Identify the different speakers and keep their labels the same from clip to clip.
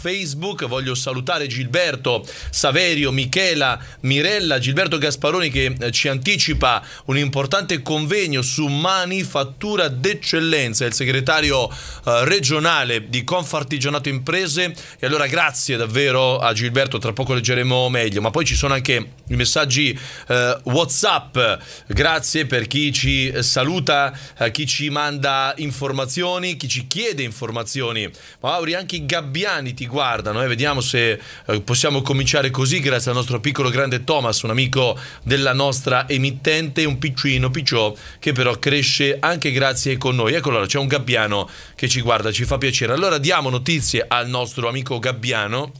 Speaker 1: Facebook. Voglio salutare Gilberto, Saverio, Michela, Mirella, Gilberto Gasparoni che eh, ci anticipa un importante convegno su manifattura d'eccellenza, il segretario eh, regionale di Confartigianato Imprese. E allora grazie davvero a Gilberto, tra poco leggeremo meglio, ma poi ci sono anche i messaggi eh, WhatsApp. Grazie per chi ci saluta, eh, chi ci manda informazioni, chi ci chiede informazioni. Ma Auri, anche i gabbiani ti guardano e eh. vediamo se eh, possiamo cominciare così grazie al nostro piccolo grande Thomas, un amico della nostra emittente, un piccino picciò che però cresce anche grazie con noi. Eccolo, allora, c'è un gabbiano che ci guarda, ci fa piacere. Allora diamo notizie al nostro amico gabbiano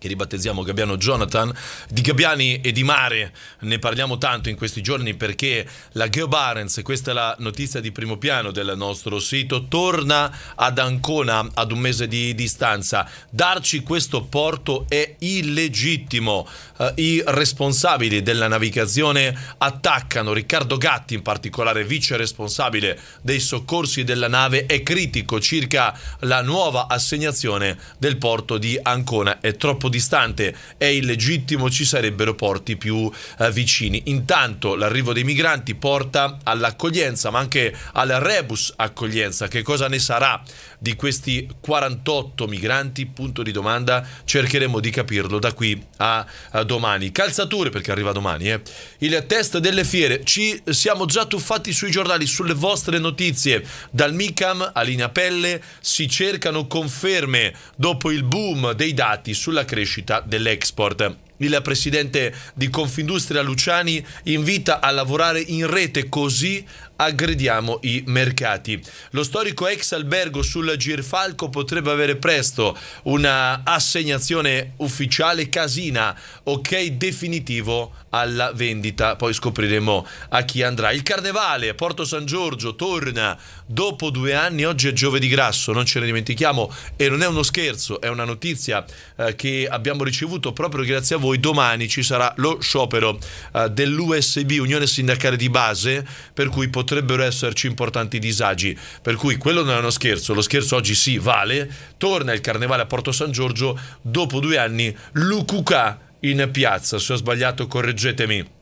Speaker 1: che ribattezziamo Gabbiano Jonathan. Di Gabbiani e di mare ne parliamo tanto in questi giorni perché la Geo Barents, questa è la notizia di primo piano del nostro sito, torna ad Ancona ad un mese di distanza. Darci questo porto è illegittimo. Eh, I responsabili della navigazione attaccano Riccardo Gatti, in particolare vice responsabile dei soccorsi della nave, è critico circa la nuova assegnazione del porto di Ancona. È troppo distante è illegittimo, ci sarebbero porti più eh, vicini. Intanto l'arrivo dei migranti porta all'accoglienza, ma anche al rebus accoglienza. Che cosa ne sarà di questi 48 migranti? Punto di domanda. Cercheremo di capirlo da qui a, a domani. Calzature, perché arriva domani, eh. Il test delle fiere. Ci siamo già tuffati sui giornali, sulle vostre notizie. Dal Micam a Linea Pelle si cercano conferme dopo il boom dei dati sulla crescita crescita dell'export il presidente di Confindustria Luciani invita a lavorare in rete così aggrediamo i mercati. Lo storico ex albergo sul Girfalco potrebbe avere presto una assegnazione ufficiale casina, ok definitivo alla vendita, poi scopriremo a chi andrà. Il carnevale a Porto San Giorgio torna dopo due anni, oggi è giovedì grasso, non ce ne dimentichiamo e non è uno scherzo, è una notizia eh, che abbiamo ricevuto proprio grazie a voi voi domani ci sarà lo sciopero uh, eh, dell'USB, Unione Sindacale di Base, per cui potrebbero esserci importanti disagi. Per cui quello non è uno scherzo, lo scherzo oggi sì vale, torna il carnevale a Porto San Giorgio, dopo due anni Lucuca in piazza, se ho sbagliato correggetemi.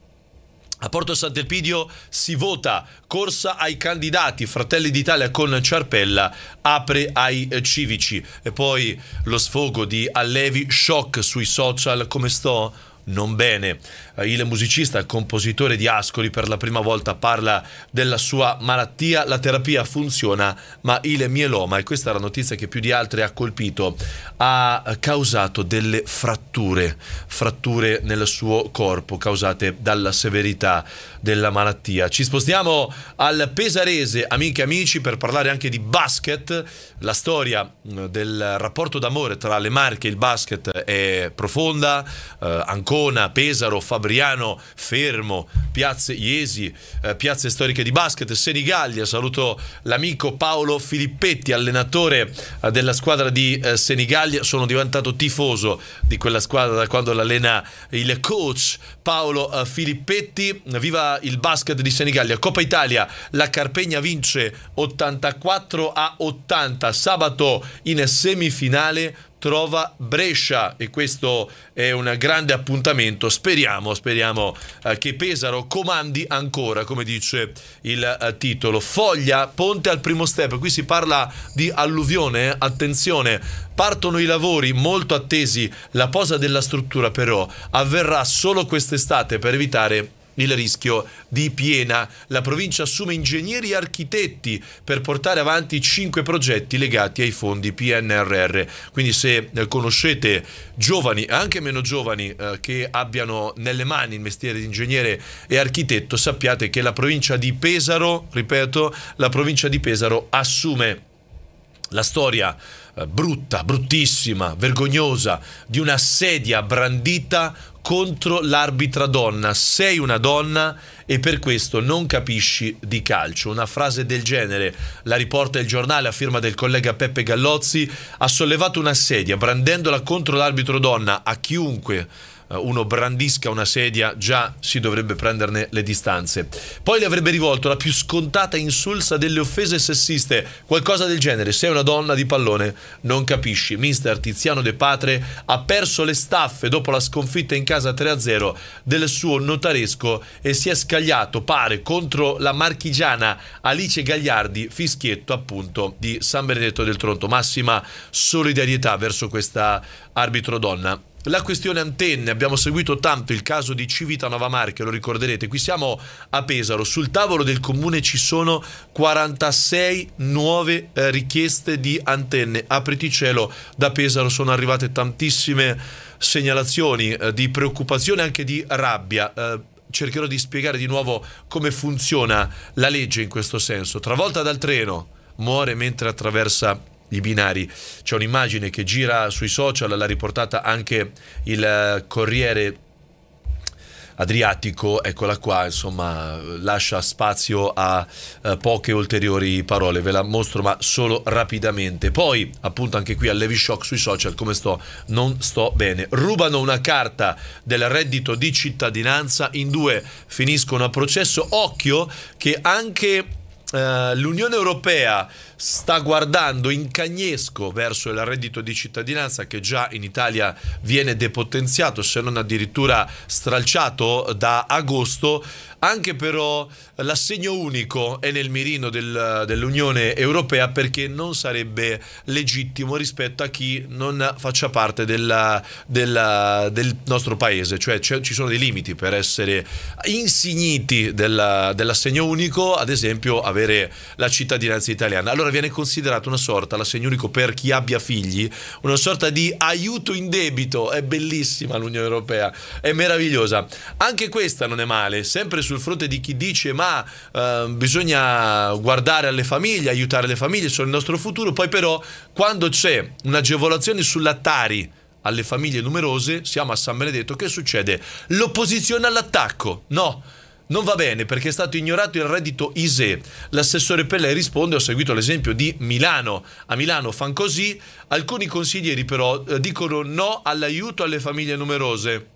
Speaker 1: A Porto Sant'Elpidio si vota, corsa ai candidati, Fratelli d'Italia con Ciarpella apre ai civici. E poi lo sfogo di Allevi, shock sui social, come sto? non bene. Eh, il musicista, il compositore di Ascoli per la prima volta parla della sua malattia, la terapia funziona, ma il mieloma, e questa è la notizia che più di altre ha colpito, ha causato delle fratture, fratture nel suo corpo causate dalla severità della malattia. Ci spostiamo al Pesarese, amiche e amici, per parlare anche di basket, la storia mm, del rapporto d'amore tra le Marche e il basket è profonda, eh, ancora Ancona, Pesaro, Fabriano, Fermo, Piazze Iesi, eh, Piazze Storiche di Basket, Senigallia. Saluto l'amico Paolo Filippetti, allenatore eh, della squadra di eh, Senigallia. Sono diventato tifoso di quella squadra da quando l'allena il coach Paolo eh, Filippetti. Viva il basket di Senigallia. Coppa Italia, la Carpegna vince 84 a 80. Sabato in semifinale trova Brescia e questo è un grande appuntamento. Speriamo, speriamo eh, che Pesaro comandi ancora, come dice il eh, titolo. Foglia, ponte al primo step. Qui si parla di alluvione, eh. attenzione. Partono i lavori molto attesi. La posa della struttura però avverrà solo quest'estate per evitare il rischio di Piena. La provincia assume ingegneri e architetti per portare avanti cinque progetti legati ai fondi PNRR. Quindi se eh, conoscete giovani, anche meno giovani, eh, che abbiano nelle mani il mestiere di ingegnere e architetto, sappiate che la provincia di Pesaro, ripeto, la provincia di Pesaro assume la storia eh, brutta, bruttissima, vergognosa di una sedia brandita contro l'arbitra donna. Sei una donna e per questo non capisci di calcio. Una frase del genere, la riporta il giornale a firma del collega Peppe Gallozzi, ha sollevato una sedia brandendola contro l'arbitro donna a chiunque eh, uno brandisca una sedia già si dovrebbe prenderne le distanze. Poi le avrebbe rivolto la più scontata insulsa delle offese sessiste, qualcosa del genere, sei una donna di pallone, non capisci. Mister Tiziano De Patre ha perso le staffe dopo la sconfitta in casa 3-0 del suo notaresco e si è scagliato, pare, contro la marchigiana Alice Gagliardi, fischietto appunto di San Benedetto del Tronto. Massima solidarietà verso questa arbitro donna la questione antenne, abbiamo seguito tanto il caso di Civitanova Marche, lo ricorderete, qui siamo a Pesaro, sul tavolo del comune ci sono 46 nuove eh, richieste di antenne, apriti cielo, da Pesaro sono arrivate tantissime segnalazioni eh, di preoccupazione e anche di rabbia. Eh, cercherò di spiegare di nuovo come funziona la legge in questo senso. Travolta dal treno, muore mentre attraversa i binari. C'è un'immagine che gira sui social, l'ha riportata anche il eh, Corriere Adriatico, eccola qua, insomma, lascia spazio a eh, poche ulteriori parole, ve la mostro ma solo rapidamente. Poi, appunto anche qui a Levi Shock sui social, come sto? Non sto bene. Rubano una carta del reddito di cittadinanza, in due finiscono a processo. Occhio che anche eh, l'Unione Europea sta guardando in cagnesco verso il reddito di cittadinanza che già in Italia viene depotenziato, se non addirittura stralciato da agosto. Anche però l'assegno unico è nel mirino del, dell'Unione Europea perché non sarebbe legittimo rispetto a chi non faccia parte della, della, del nostro paese, cioè ci sono dei limiti per essere insigniti della, dell'assegno unico, ad esempio avere la cittadinanza italiana. Allora viene considerato una sorta, l'assegno unico per chi abbia figli, una sorta di aiuto in debito, è bellissima l'Unione Europea, è meravigliosa. Anche questa non è male, sempre su sul fronte di chi dice ma eh, bisogna guardare alle famiglie, aiutare le famiglie, sono il nostro futuro, poi però quando c'è un'agevolazione sull'attari alle famiglie numerose, siamo a San Benedetto, che succede? L'opposizione all'attacco, no? Non va bene perché è stato ignorato il reddito ISE. L'assessore Pelle risponde, ho seguito l'esempio di Milano. A Milano fanno così, alcuni consiglieri però eh, dicono no all'aiuto alle famiglie numerose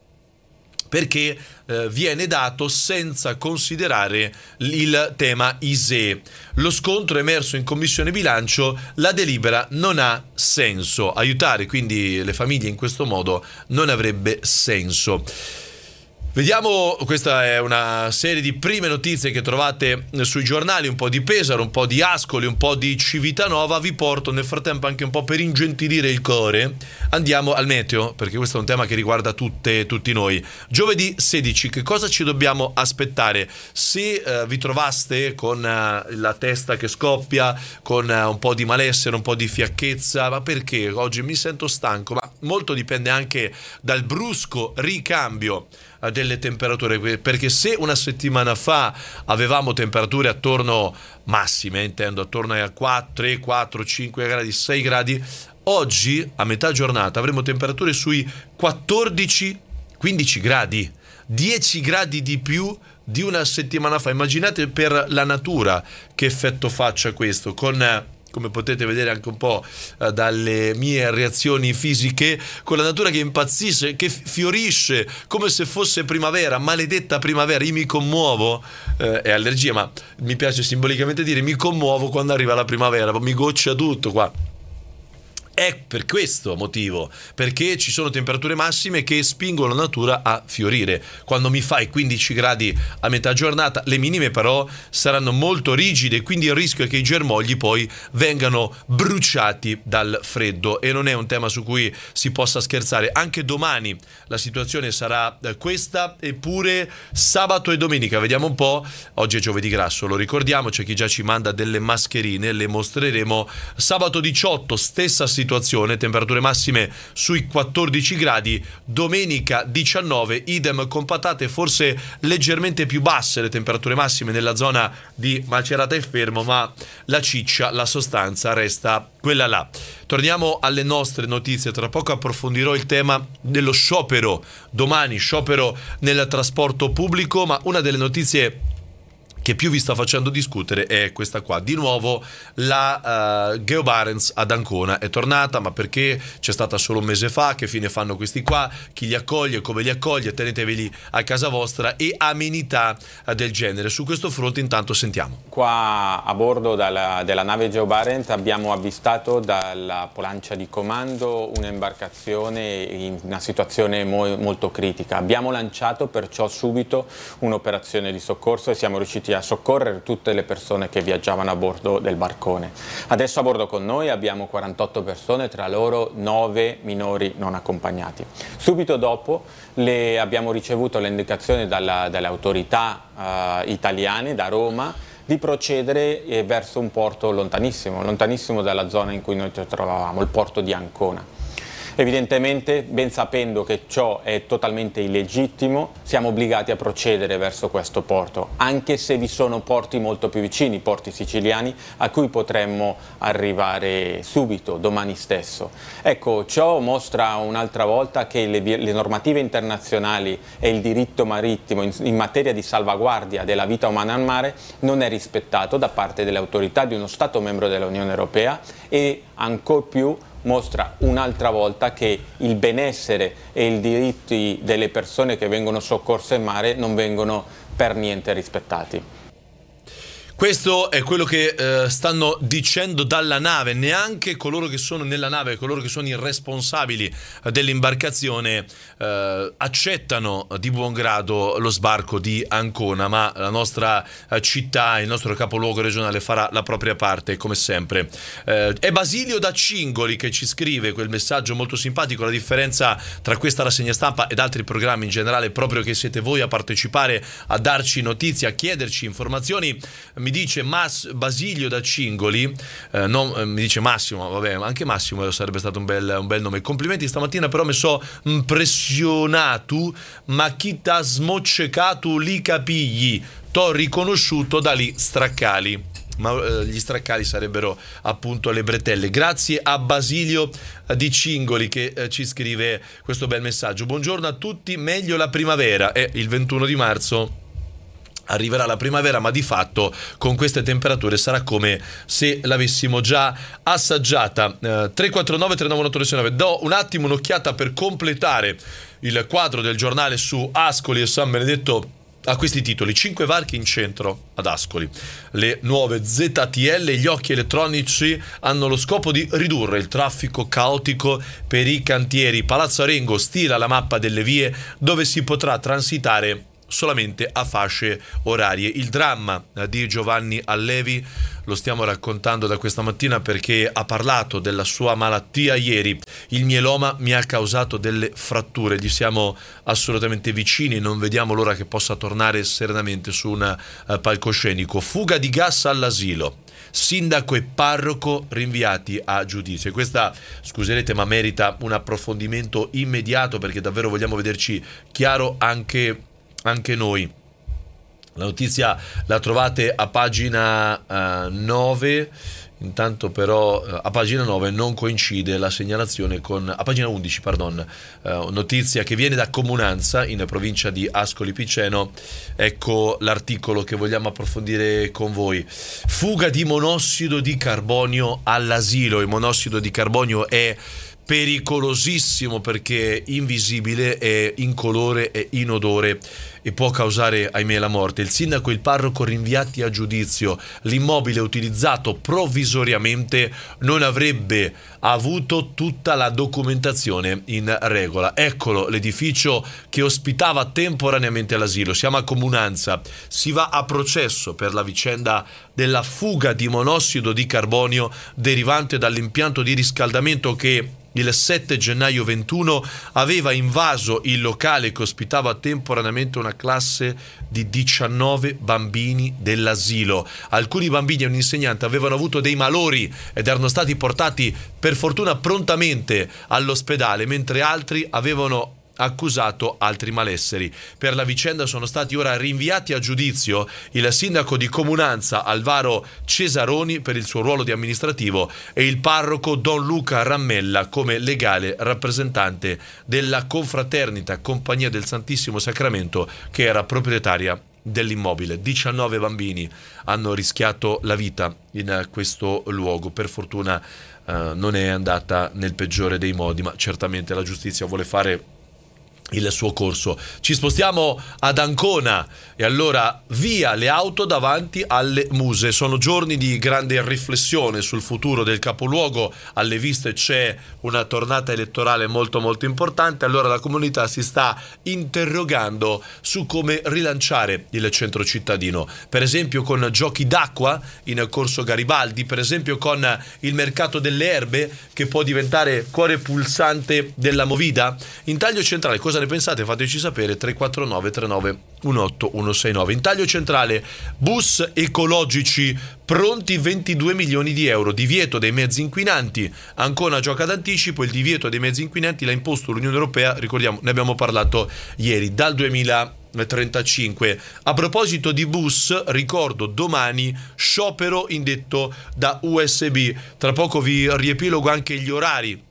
Speaker 1: perché eh, viene dato senza considerare il tema ISE. Lo scontro emerso in Commissione Bilancio, la delibera non ha senso. Aiutare quindi le famiglie in questo modo non avrebbe senso. Vediamo, questa è una serie di prime notizie che trovate sui giornali, un po' di Pesaro, un po' di Ascoli, un po' di Civitanova, vi porto nel frattempo anche un po' per ingentilire il cuore, andiamo al meteo, perché questo è un tema che riguarda tutte, tutti noi. Giovedì 16, che cosa ci dobbiamo aspettare? Se eh, vi trovaste con eh, la testa che scoppia, con eh, un po' di malessere, un po' di fiacchezza, ma perché? Oggi mi sento stanco, ma molto dipende anche dal brusco ricambio eh, delle temperature, perché se una settimana fa avevamo temperature attorno massime, intendo attorno a 4, 3, 4, 5 gradi, 6 gradi, oggi a metà giornata avremo temperature sui 14, 15 gradi, 10 gradi di più di una settimana fa. Immaginate per la natura che effetto faccia questo con eh, come potete vedere anche un po' eh, dalle mie reazioni fisiche, con la natura che impazzisce, che fiorisce come se fosse primavera, maledetta primavera, io mi commuovo, eh, è allergia, ma mi piace simbolicamente dire mi commuovo quando arriva la primavera, mi goccia tutto qua. È per questo motivo, perché ci sono temperature massime che spingono la natura a fiorire. Quando mi fai 15 gradi a metà giornata, le minime però saranno molto rigide, quindi il rischio è che i germogli poi vengano bruciati dal freddo e non è un tema su cui si possa scherzare. Anche domani la situazione sarà eh, questa, eppure sabato e domenica, vediamo un po', oggi è giovedì grasso, lo ricordiamo, c'è chi già ci manda delle mascherine, le mostreremo sabato 18, stessa situazione situazione, temperature massime sui 14 gradi, domenica 19, idem con patate forse leggermente più basse le temperature massime nella zona di Macerata e Fermo, ma la ciccia, la sostanza resta quella là. Torniamo alle nostre notizie, tra poco approfondirò il tema dello sciopero, domani sciopero nel trasporto pubblico, ma una delle notizie che più vi sta facendo discutere è questa qua. Di nuovo la uh, Geo Barents ad Ancona è tornata, ma perché c'è stata solo un mese fa, che fine fanno questi qua, chi li accoglie, come li accoglie, teneteveli a casa vostra e amenità eh, del genere. Su questo fronte intanto sentiamo.
Speaker 2: Qua a bordo dalla, della nave Geo Barents abbiamo avvistato dalla plancia di comando un'imbarcazione in una situazione mo molto critica. Abbiamo lanciato perciò subito un'operazione di soccorso e siamo riusciti a soccorrere tutte le persone che viaggiavano a bordo del barcone. Adesso a bordo con noi abbiamo 48 persone, tra loro 9 minori non accompagnati. Subito dopo le abbiamo ricevuto le indicazioni dalla, dalle autorità eh, italiane, da Roma, di procedere eh, verso un porto lontanissimo, lontanissimo dalla zona in cui noi ci trovavamo, il porto di Ancona. Evidentemente, ben sapendo che ciò è totalmente illegittimo, siamo obbligati a procedere verso questo porto, anche se vi sono porti molto più vicini, porti siciliani, a cui potremmo arrivare subito, domani stesso. Ecco, ciò mostra un'altra volta che le, le normative internazionali e il diritto marittimo in, in materia di salvaguardia della vita umana al mare non è rispettato da parte delle autorità di uno Stato membro dell'Unione Europea e ancor più mostra un'altra volta che il benessere e i diritti delle persone che vengono soccorse in mare non vengono per niente rispettati.
Speaker 1: Questo è quello che eh, stanno dicendo dalla nave, neanche coloro che sono nella nave, coloro che sono i responsabili dell'imbarcazione eh, accettano di buon grado lo sbarco di Ancona, ma la nostra eh, città, il nostro capoluogo regionale farà la propria parte come sempre. Eh, è Basilio da Cingoli che ci scrive quel messaggio molto simpatico, la differenza tra questa rassegna stampa ed altri programmi in generale è proprio che siete voi a partecipare, a darci notizie, a chiederci informazioni. Mi dice Mas, Basilio da Cingoli, eh, non, eh, mi dice Massimo, vabbè, anche Massimo eh, sarebbe stato un bel, un bel nome. Complimenti, stamattina però mi sono impressionato, ma chi t'ha smoccecato li capigli? T'ho riconosciuto da lì straccali ma eh, gli straccali sarebbero appunto le bretelle. Grazie a Basilio eh, di Cingoli che ci scrive questo bel messaggio. Buongiorno a tutti, meglio la primavera, è il 21 di marzo arriverà la primavera, ma di fatto con queste temperature sarà come se l'avessimo già assaggiata. Eh, 349-391-869, do un attimo un'occhiata per completare il quadro del giornale su Ascoli e San Benedetto a questi titoli 5 varchi in centro ad Ascoli le nuove ZTL gli occhi elettronici hanno lo scopo di ridurre il traffico caotico per i cantieri Palazzo Arengo stila la mappa delle vie dove si potrà transitare solamente a fasce orarie. Il dramma eh, di Giovanni Allevi lo stiamo raccontando da questa mattina perché ha parlato della sua malattia ieri. Il mieloma mi ha causato delle fratture, gli siamo assolutamente vicini, non vediamo l'ora che possa tornare serenamente su un eh, palcoscenico. Fuga di gas all'asilo. Sindaco e parroco rinviati a giudizio. questa, scuserete, ma merita un approfondimento immediato perché davvero vogliamo vederci chiaro anche anche noi. La notizia la trovate a pagina eh, 9. Intanto però eh, a pagina 9 non coincide la segnalazione con... a pagina 11, pardon, eh, notizia che viene da Comunanza in provincia di Ascoli Piceno, ecco l'articolo che vogliamo approfondire con voi. Fuga di monossido di carbonio all'asilo, il monossido di carbonio è pericolosissimo perché è invisibile, è incolore e inodore e può causare, ahimè, la morte. Il sindaco e il parroco rinviati a giudizio. L'immobile utilizzato provvisoriamente non avrebbe avuto tutta la documentazione in regola. Eccolo l'edificio che ospitava temporaneamente l'asilo. Siamo a comunanza. Si va a processo per la vicenda della fuga di monossido di carbonio derivante dall'impianto di riscaldamento che il 7 gennaio 21 aveva invaso il locale che ospitava temporaneamente una classe di 19 bambini dell'asilo. Alcuni bambini e un insegnante avevano avuto dei malori ed erano stati portati per fortuna prontamente all'ospedale, mentre altri avevano accusato altri malesseri. Per la vicenda sono stati ora rinviati a giudizio il sindaco di Comunanza Alvaro Cesaroni per il suo ruolo di amministrativo e il parroco Don Luca Rammella come legale rappresentante della confraternita Compagnia del Santissimo Sacramento che era proprietaria dell'immobile. 19 bambini hanno rischiato la vita in questo luogo. Per fortuna eh, non è andata nel peggiore dei modi, ma certamente la giustizia vuole fare il suo corso. Ci spostiamo ad Ancona e allora via le auto davanti alle muse. Sono giorni di grande riflessione sul futuro del capoluogo, alle viste c'è una tornata elettorale molto molto importante, allora la comunità si sta interrogando su come rilanciare il centro cittadino, per esempio con giochi d'acqua in Corso Garibaldi, per esempio con il mercato delle erbe che può diventare cuore pulsante della movida. In taglio centrale cosa ne pensate? Fateci sapere 349 39 18 169. In taglio centrale, bus ecologici pronti 22 milioni di euro, divieto dei mezzi inquinanti. Ancora gioca d'anticipo, il divieto dei mezzi inquinanti l'ha imposto l'Unione Europea, ricordiamo, ne abbiamo parlato ieri, dal 2000 35. A proposito di bus, ricordo domani sciopero indetto da USB. Tra poco vi riepilogo anche gli orari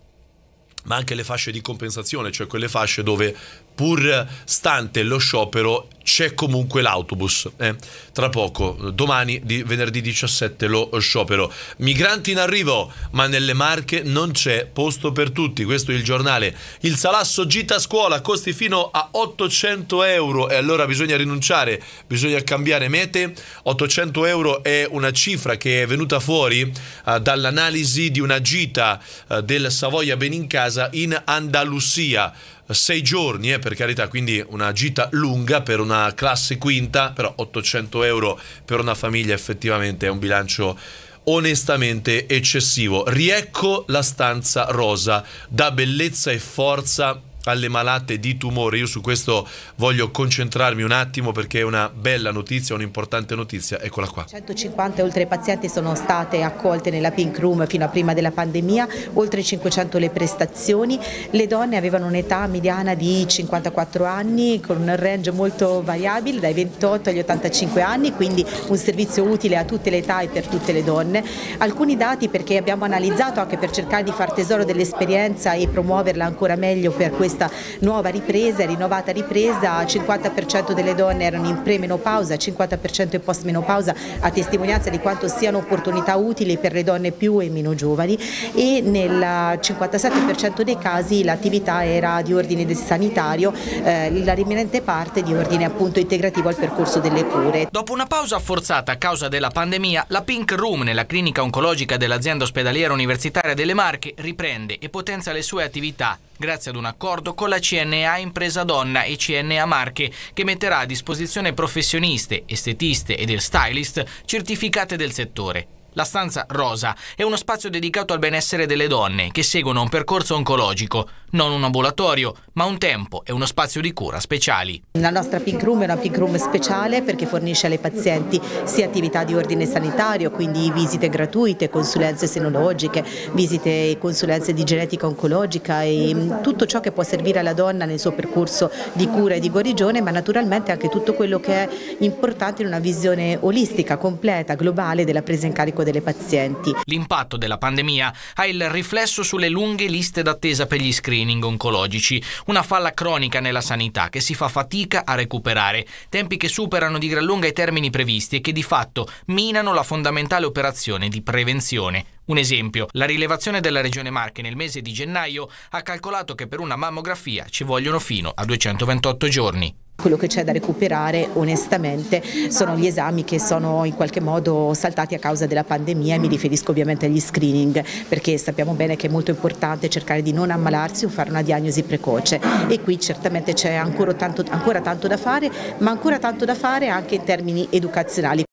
Speaker 1: ma anche le fasce di compensazione, cioè quelle fasce dove pur stante lo sciopero c'è comunque l'autobus. Eh? Tra poco, domani, di venerdì 17, lo sciopero. Migranti in arrivo, ma nelle Marche non c'è posto per tutti. Questo è il giornale. Il salasso gita a scuola, costi fino a 800 euro e allora bisogna rinunciare, bisogna cambiare mete. 800 euro è una cifra che è venuta fuori eh, dall'analisi di una gita eh, del Savoia Benincasa in Andalusia sei giorni, eh, per carità, quindi una gita lunga per una classe quinta, però 800 euro per una famiglia effettivamente è un bilancio onestamente eccessivo. Riecco la stanza rosa, da bellezza e forza alle malate di tumore. Io su questo voglio concentrarmi un attimo perché è una bella notizia, un'importante notizia. Eccola qua.
Speaker 3: 150 e oltre pazienti sono state accolte nella Pink Room fino a prima della pandemia, oltre 500 le prestazioni. Le donne avevano un'età mediana di 54 anni con un range molto variabile dai 28 agli 85 anni, quindi un servizio utile a tutte le età e per tutte le donne. Alcuni dati perché abbiamo analizzato anche per cercare di far tesoro dell'esperienza e promuoverla ancora meglio per questo questa nuova ripresa, rinnovata ripresa, il 50% delle donne erano in premenopausa, il 50% in postmenopausa, a testimonianza di quanto siano opportunità utili per le donne più e meno giovani e nel 57% dei casi l'attività era di ordine sanitario, eh, la rimanente parte di ordine appunto integrativo al percorso delle cure.
Speaker 4: Dopo una pausa forzata a causa della pandemia, la Pink Room nella clinica oncologica dell'azienda ospedaliera universitaria delle Marche riprende e potenzia le sue attività grazie ad un accordo con la CNA Impresa Donna e CNA Marche, che metterà a disposizione professioniste, estetiste ed hair stylist certificate del settore. La stanza rosa è uno spazio dedicato al benessere delle donne che seguono un percorso oncologico, non un ambulatorio, ma un tempo e uno spazio di cura speciali.
Speaker 3: La nostra pink room è una pink room speciale perché fornisce alle pazienti sia attività di ordine sanitario, quindi visite gratuite, consulenze senologiche, visite e consulenze di genetica oncologica e mm, tutto ciò che può servire alla donna nel suo percorso di cura e di guarigione, ma naturalmente anche tutto quello che è importante in una visione olistica, completa, globale della presa in carico carico delle pazienti.
Speaker 4: L'impatto della pandemia ha il riflesso sulle lunghe liste d'attesa per gli screening oncologici, una falla cronica nella sanità che si fa fatica a recuperare, tempi che superano di gran lunga i termini previsti e che di fatto minano la fondamentale operazione di prevenzione. Un esempio, la rilevazione della Regione Marche nel mese di gennaio ha calcolato che per una mammografia ci vogliono fino a 228 giorni.
Speaker 3: Quello che c'è da recuperare onestamente sono gli esami che sono in qualche modo saltati a causa della pandemia e mi riferisco ovviamente agli screening perché sappiamo bene che è molto importante cercare di non ammalarsi o fare una diagnosi precoce e qui certamente c'è ancora tanto, ancora tanto da fare ma ancora tanto da fare anche in termini educazionali.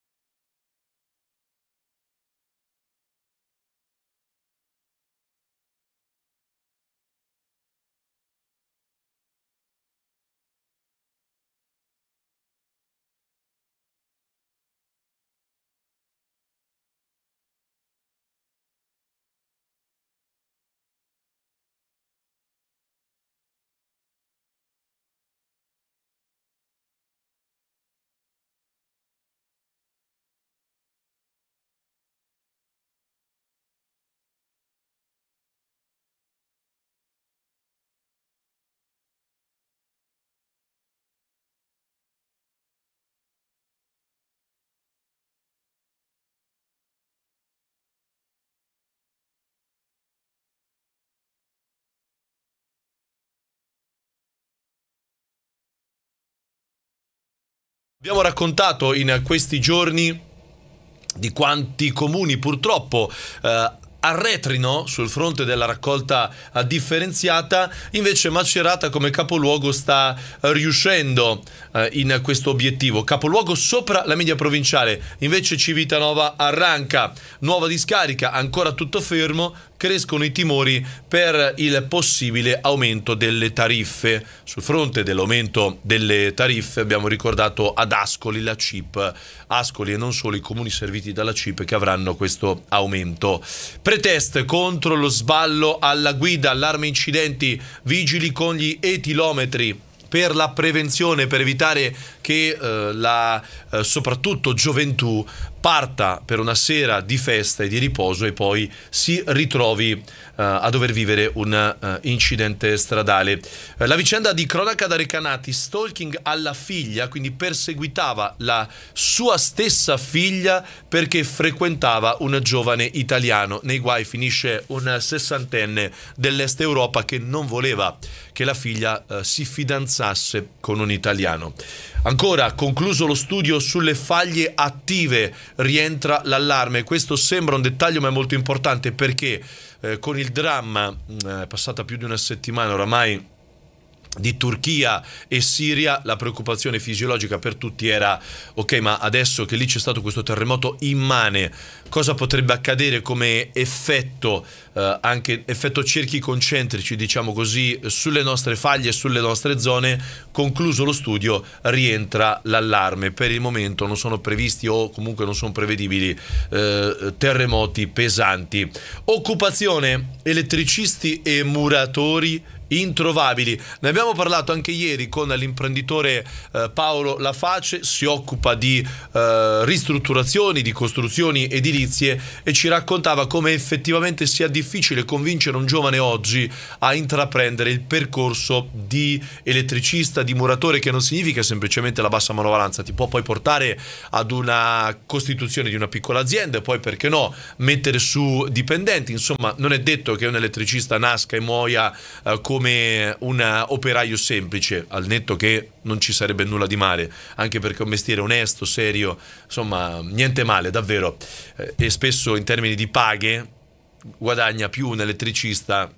Speaker 1: Abbiamo raccontato in questi giorni di quanti comuni purtroppo eh, arretrino sul fronte della raccolta eh, differenziata, invece Macerata come capoluogo sta eh, riuscendo eh, in questo obiettivo. Capoluogo sopra la media provinciale, invece Civitanova arranca, nuova discarica, ancora tutto fermo, crescono i timori per il possibile aumento delle tariffe. Sul fronte dell'aumento delle tariffe abbiamo ricordato ad Ascoli la CIP, Ascoli e non solo i comuni serviti dalla CIP che avranno questo aumento. Pretest contro lo sballo alla guida, allarme incidenti, vigili con gli etilometri, per la prevenzione, per evitare che eh, la, eh, soprattutto gioventù parta per una sera di festa e di riposo e poi si ritrovi uh, a dover vivere un uh, incidente stradale. Eh, la vicenda di cronaca da Recanati, stalking alla figlia, quindi perseguitava la sua stessa figlia perché frequentava un giovane italiano. Nei guai finisce un sessantenne dell'est Europa che non voleva che la figlia si fidanzasse con un italiano. Ancora, concluso lo studio sulle faglie attive, rientra l'allarme. Questo sembra un dettaglio ma è molto importante perché eh, con il dramma, eh, è passata più di una settimana oramai, di Turchia e Siria la preoccupazione fisiologica per tutti era ok ma adesso che lì c'è stato questo terremoto immane cosa potrebbe accadere come effetto eh, anche effetto cerchi concentrici diciamo così sulle nostre faglie e sulle nostre zone concluso lo studio rientra l'allarme per il momento non sono previsti o comunque non sono prevedibili eh, terremoti pesanti occupazione elettricisti e muratori introvabili. Ne abbiamo parlato anche ieri con l'imprenditore eh, Paolo Laface, si occupa di eh, ristrutturazioni, di costruzioni edilizie e ci raccontava come effettivamente sia difficile convincere un giovane oggi a intraprendere il percorso di elettricista, di muratore, che non significa semplicemente la bassa manovalanza, ti può poi portare ad una costituzione di una piccola azienda e poi perché no mettere su dipendenti, insomma non è detto che un elettricista nasca e muoia eh, come come un operaio semplice, al netto che non ci sarebbe nulla di male, anche perché è un mestiere onesto, serio, insomma, niente male, davvero. Eh, e spesso in termini di paghe guadagna più un elettricista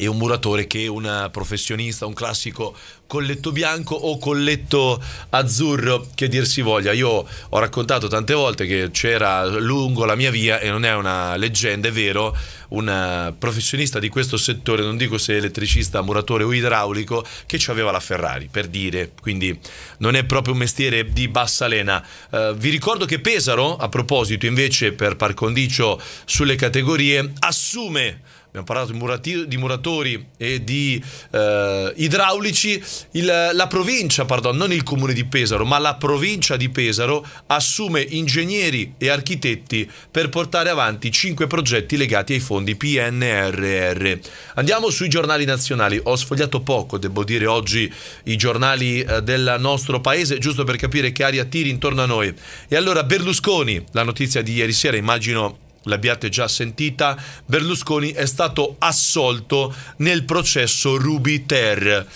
Speaker 1: e un muratore che un professionista, un classico colletto bianco o colletto azzurro che dir si voglia. Io ho raccontato tante volte che c'era lungo la mia via e non è una leggenda, è vero, un professionista di questo settore, non dico se elettricista, muratore o idraulico, che ci aveva la Ferrari, per dire, quindi non è proprio un mestiere di bassa lena. Eh, vi ricordo che Pesaro, a proposito, invece per par condicio sulle categorie, assume abbiamo parlato di, murati- di muratori e di eh, idraulici, il, la provincia, pardon, non il comune di Pesaro, ma la provincia di Pesaro assume ingegneri e architetti per portare avanti cinque progetti legati ai fondi PNRR. Andiamo sui giornali nazionali, ho sfogliato poco, devo dire, oggi i giornali eh, del nostro paese, giusto per capire che aria tiri intorno a noi. E allora Berlusconi, la notizia di ieri sera, immagino l'abbiate già sentita, Berlusconi è stato assolto nel processo Ruby Ter.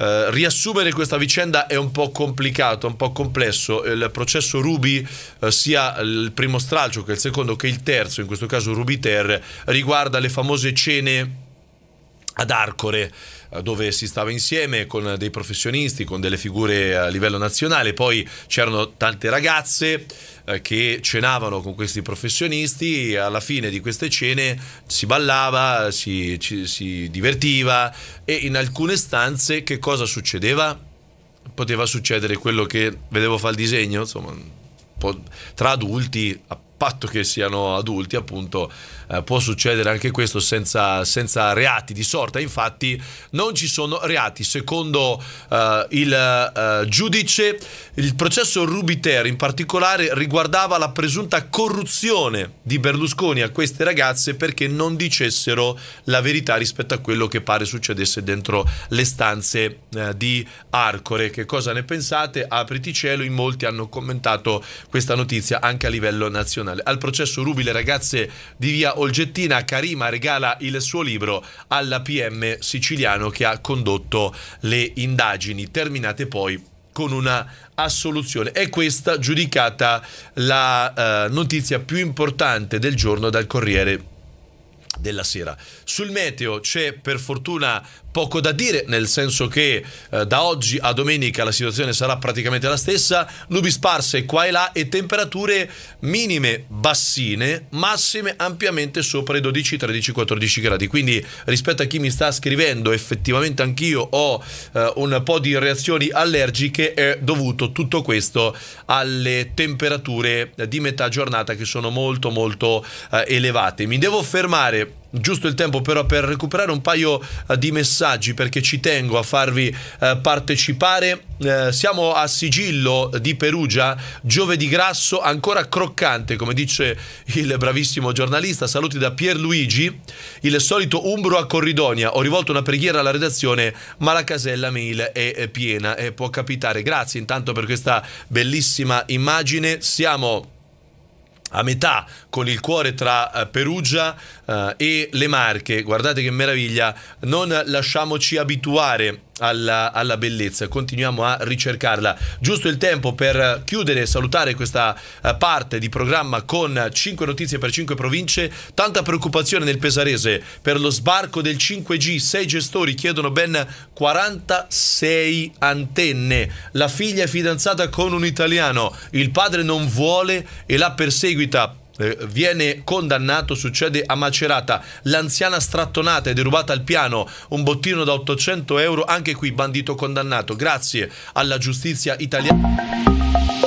Speaker 1: Eh, riassumere questa vicenda è un po' complicato, un po' complesso. Il processo Ruby, eh, sia il primo stralcio che il secondo che il terzo, in questo caso Ruby Ter, riguarda le famose cene ad Arcore eh, dove si stava insieme con dei professionisti, con delle figure a livello nazionale, poi c'erano tante ragazze eh, che cenavano con questi professionisti alla fine di queste cene si ballava, si, ci, si divertiva e in alcune stanze che cosa succedeva? Poteva succedere quello che vedevo fa il disegno, insomma, tra adulti, appunto patto che siano adulti, appunto, eh, può succedere anche questo senza, senza, reati di sorta. Infatti, non ci sono reati. Secondo eh, il eh, giudice, il processo Rubiter in particolare riguardava la presunta corruzione di Berlusconi a queste ragazze perché non dicessero la verità rispetto a quello che pare succedesse dentro le stanze eh, di Arcore. Che cosa ne pensate? Apriti cielo, in molti hanno commentato questa notizia anche a livello nazionale. Internazionale. Al processo Rubi le ragazze di via Olgettina, Karima regala il suo libro alla PM siciliano che ha condotto le indagini, terminate poi con una assoluzione. È questa giudicata la eh, notizia più importante del giorno dal Corriere della sera. Sul meteo c'è per fortuna poco da dire, nel senso che eh, da oggi a domenica la situazione sarà praticamente la stessa, nubi sparse qua e là e temperature minime bassine, massime ampiamente sopra i 12, 13, 14 gradi. Quindi rispetto a chi mi sta scrivendo, effettivamente anch'io ho eh, un po' di reazioni allergiche, è dovuto tutto questo alle temperature di metà giornata che sono molto molto eh, elevate. Mi devo fermare finale. Giusto il tempo però per recuperare un paio eh, di messaggi perché ci tengo a farvi eh, partecipare. Eh, siamo a Sigillo di Perugia, giovedì grasso, ancora croccante come dice il bravissimo giornalista. Saluti da Pierluigi, il solito umbro a Corridonia. Ho rivolto una preghiera alla redazione ma la casella mail è piena e può capitare. Grazie intanto per questa bellissima immagine. Siamo a metà con il cuore tra Perugia, uh, e le Marche, guardate che meraviglia, non lasciamoci abituare alla, alla, bellezza, continuiamo a ricercarla. Giusto il tempo per chiudere e salutare questa eh, parte di programma con 5 notizie per 5 province. Tanta preoccupazione nel Pesarese per lo sbarco del 5G, 6 gestori chiedono ben 46 antenne. La figlia è fidanzata con un italiano, il padre non vuole e la perseguita eh, viene condannato, succede a Macerata, l'anziana strattonata e derubata al piano, un bottino da 800 euro, anche qui bandito condannato, grazie alla giustizia italiana.